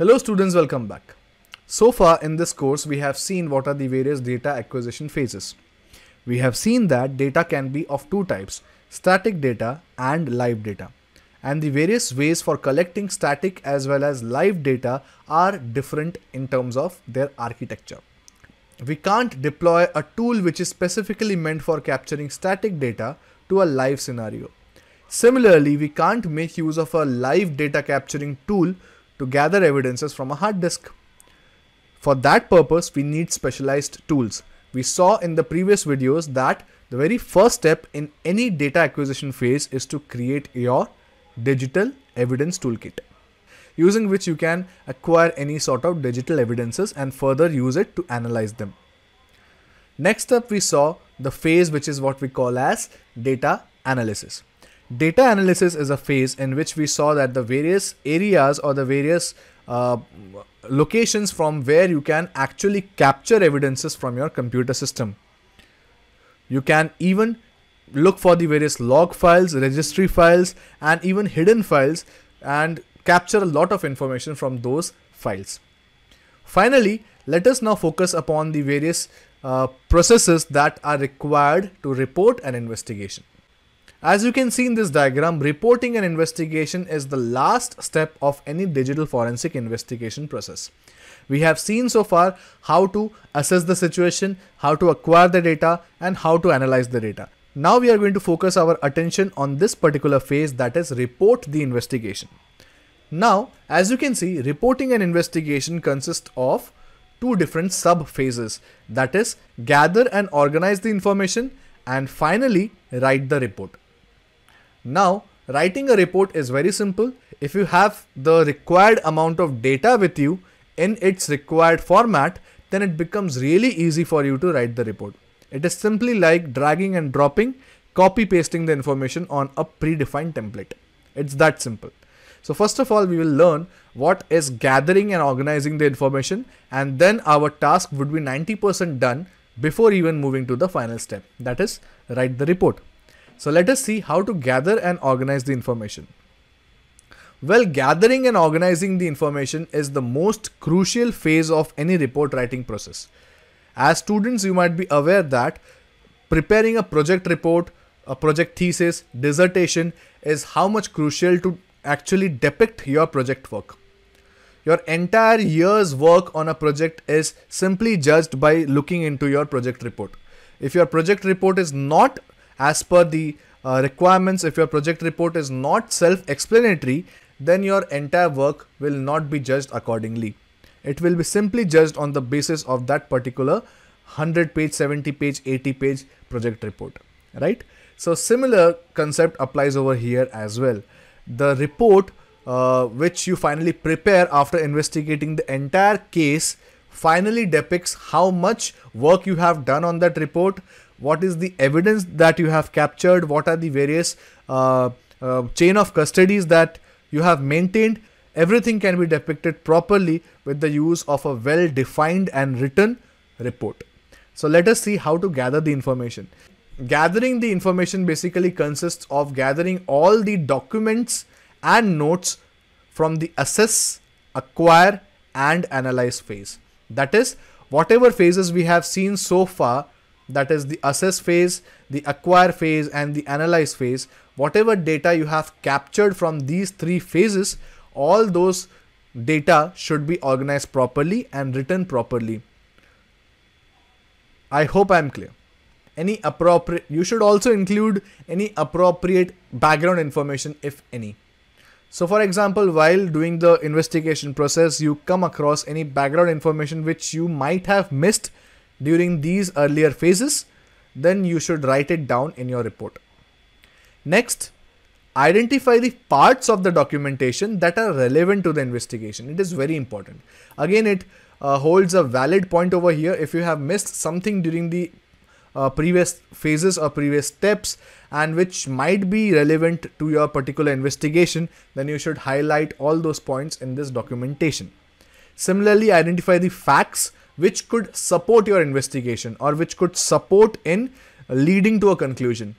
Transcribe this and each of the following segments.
Hello students, welcome back. So far in this course, we have seen what are the various data acquisition phases. We have seen that data can be of two types, static data and live data. And the various ways for collecting static as well as live data are different in terms of their architecture. We can't deploy a tool which is specifically meant for capturing static data to a live scenario. Similarly, we can't make use of a live data capturing tool to gather evidences from a hard disk. For that purpose, we need specialized tools. We saw in the previous videos that the very first step in any data acquisition phase is to create your digital evidence toolkit using which you can acquire any sort of digital evidences and further use it to analyze them. Next up we saw the phase which is what we call as data analysis. Data analysis is a phase in which we saw that the various areas or the various uh, locations from where you can actually capture evidences from your computer system. You can even look for the various log files, registry files and even hidden files and capture a lot of information from those files. Finally, let us now focus upon the various uh, processes that are required to report an investigation. As you can see in this diagram, reporting an investigation is the last step of any digital forensic investigation process. We have seen so far how to assess the situation, how to acquire the data and how to analyze the data. Now we are going to focus our attention on this particular phase that is report the investigation. Now, as you can see, reporting an investigation consists of two different sub phases that is gather and organize the information and finally write the report. Now, writing a report is very simple. If you have the required amount of data with you in its required format, then it becomes really easy for you to write the report. It is simply like dragging and dropping, copy pasting the information on a predefined template. It's that simple. So first of all, we will learn what is gathering and organizing the information and then our task would be 90% done before even moving to the final step that is write the report. So let us see how to gather and organize the information. Well, gathering and organizing the information is the most crucial phase of any report writing process. As students, you might be aware that preparing a project report, a project thesis, dissertation is how much crucial to actually depict your project work. Your entire year's work on a project is simply judged by looking into your project report. If your project report is not as per the uh, requirements if your project report is not self-explanatory then your entire work will not be judged accordingly it will be simply judged on the basis of that particular 100 page 70 page 80 page project report right so similar concept applies over here as well the report uh, which you finally prepare after investigating the entire case finally depicts how much work you have done on that report what is the evidence that you have captured, what are the various uh, uh, chain of custodies that you have maintained. Everything can be depicted properly with the use of a well-defined and written report. So let us see how to gather the information. Gathering the information basically consists of gathering all the documents and notes from the assess, acquire and analyze phase. That is, whatever phases we have seen so far, that is the assess phase, the acquire phase and the analyze phase, whatever data you have captured from these three phases, all those data should be organized properly and written properly. I hope I'm clear. Any appropriate, you should also include any appropriate background information if any. So for example, while doing the investigation process, you come across any background information which you might have missed during these earlier phases, then you should write it down in your report. Next, identify the parts of the documentation that are relevant to the investigation. It is very important. Again, it uh, holds a valid point over here. If you have missed something during the uh, previous phases or previous steps and which might be relevant to your particular investigation, then you should highlight all those points in this documentation. Similarly, identify the facts which could support your investigation or which could support in leading to a conclusion.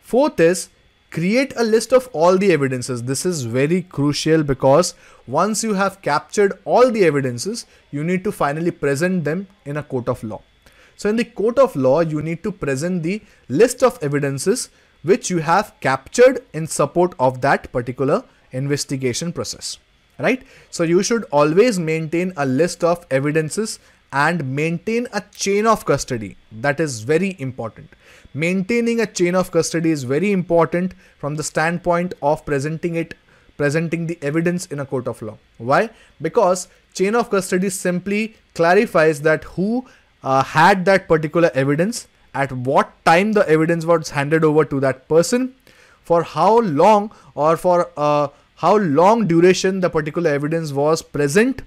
Fourth is create a list of all the evidences. This is very crucial because once you have captured all the evidences, you need to finally present them in a court of law. So in the court of law, you need to present the list of evidences which you have captured in support of that particular investigation process right? So you should always maintain a list of evidences and maintain a chain of custody. That is very important. Maintaining a chain of custody is very important from the standpoint of presenting it, presenting the evidence in a court of law. Why? Because chain of custody simply clarifies that who uh, had that particular evidence, at what time the evidence was handed over to that person, for how long or for uh, how long duration the particular evidence was present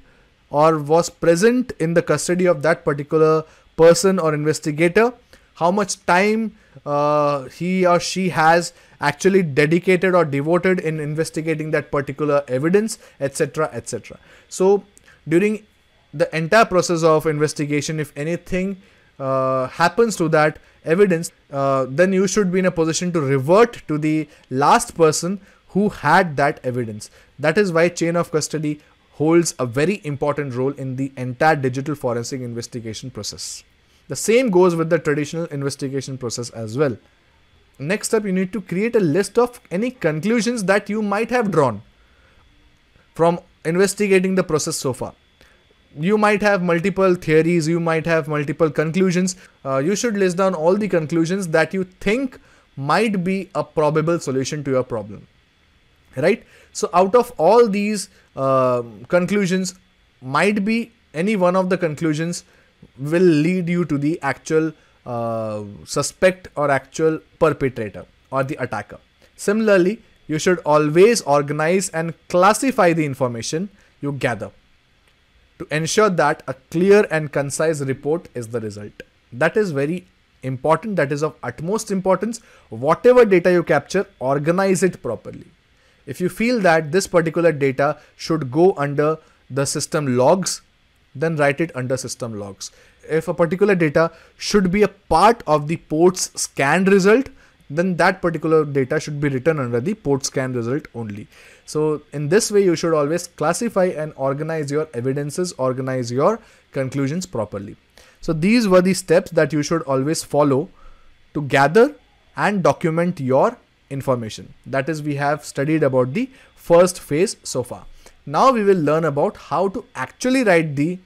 or was present in the custody of that particular person or investigator, how much time uh, he or she has actually dedicated or devoted in investigating that particular evidence, etc. etc. So, during the entire process of investigation, if anything uh, happens to that evidence, uh, then you should be in a position to revert to the last person who had that evidence. That is why chain of custody holds a very important role in the entire digital forensic investigation process. The same goes with the traditional investigation process as well. Next up, you need to create a list of any conclusions that you might have drawn from investigating the process so far. You might have multiple theories, you might have multiple conclusions. Uh, you should list down all the conclusions that you think might be a probable solution to your problem right so out of all these uh, conclusions might be any one of the conclusions will lead you to the actual uh, suspect or actual perpetrator or the attacker similarly you should always organize and classify the information you gather to ensure that a clear and concise report is the result that is very important that is of utmost importance whatever data you capture organize it properly if you feel that this particular data should go under the system logs, then write it under system logs. If a particular data should be a part of the ports scanned result, then that particular data should be written under the port scan result only. So in this way, you should always classify and organize your evidences, organize your conclusions properly. So these were the steps that you should always follow to gather and document your information. That is, we have studied about the first phase so far. Now we will learn about how to actually write the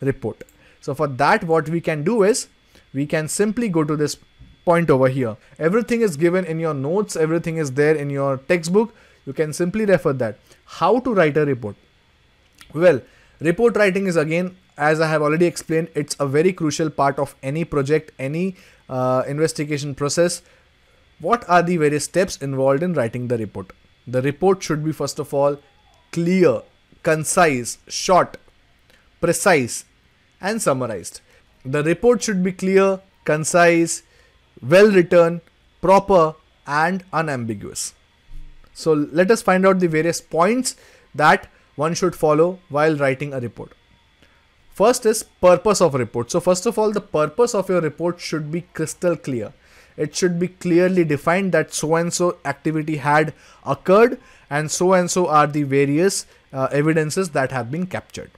report. So for that, what we can do is we can simply go to this point over here. Everything is given in your notes. Everything is there in your textbook. You can simply refer that. How to write a report? Well, report writing is again, as I have already explained, it's a very crucial part of any project, any uh, investigation process what are the various steps involved in writing the report? The report should be first of all clear, concise, short, precise and summarized. The report should be clear, concise, well written, proper and unambiguous. So let us find out the various points that one should follow while writing a report. First is purpose of report. So first of all, the purpose of your report should be crystal clear it should be clearly defined that so and so activity had occurred and so and so are the various uh, evidences that have been captured.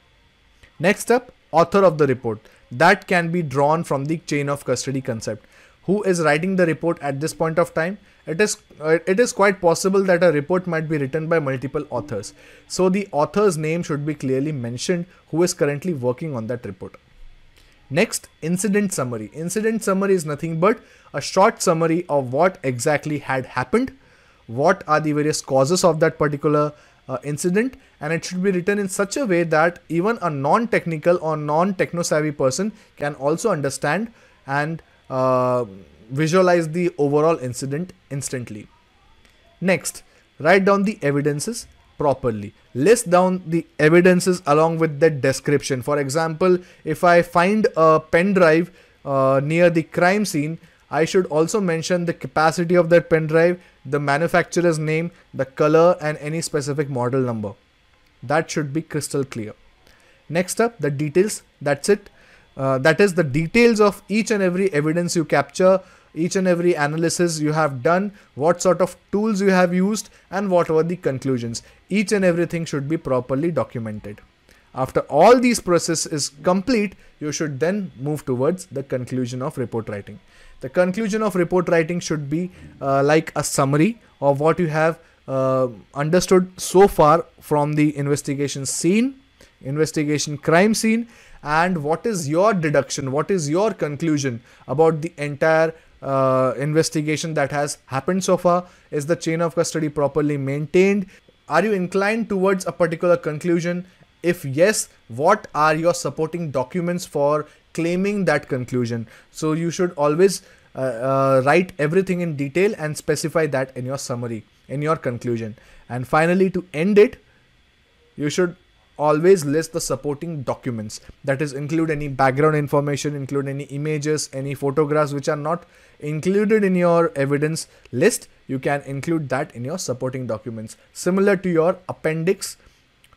Next up, author of the report. That can be drawn from the chain of custody concept. Who is writing the report at this point of time? It is, uh, it is quite possible that a report might be written by multiple authors. So the author's name should be clearly mentioned who is currently working on that report. Next, incident summary. Incident summary is nothing but a short summary of what exactly had happened, what are the various causes of that particular uh, incident, and it should be written in such a way that even a non-technical or non-techno-savvy person can also understand and uh, visualize the overall incident instantly. Next, write down the evidences properly. List down the evidences along with the description. For example, if I find a pen drive uh, near the crime scene, I should also mention the capacity of that pen drive, the manufacturer's name, the color and any specific model number. That should be crystal clear. Next up, the details. That's it. Uh, that is the details of each and every evidence you capture each and every analysis you have done, what sort of tools you have used, and what were the conclusions. Each and everything should be properly documented. After all these process is complete, you should then move towards the conclusion of report writing. The conclusion of report writing should be uh, like a summary of what you have uh, understood so far from the investigation scene, investigation crime scene, and what is your deduction, what is your conclusion about the entire uh, investigation that has happened so far? Is the chain of custody properly maintained? Are you inclined towards a particular conclusion? If yes, what are your supporting documents for claiming that conclusion? So you should always uh, uh, write everything in detail and specify that in your summary, in your conclusion. And finally, to end it, you should always list the supporting documents that is include any background information include any images any photographs which are not included in your evidence list you can include that in your supporting documents similar to your appendix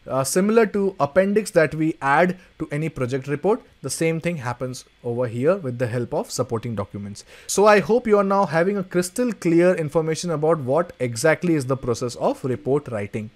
uh, similar to appendix that we add to any project report the same thing happens over here with the help of supporting documents so i hope you are now having a crystal clear information about what exactly is the process of report writing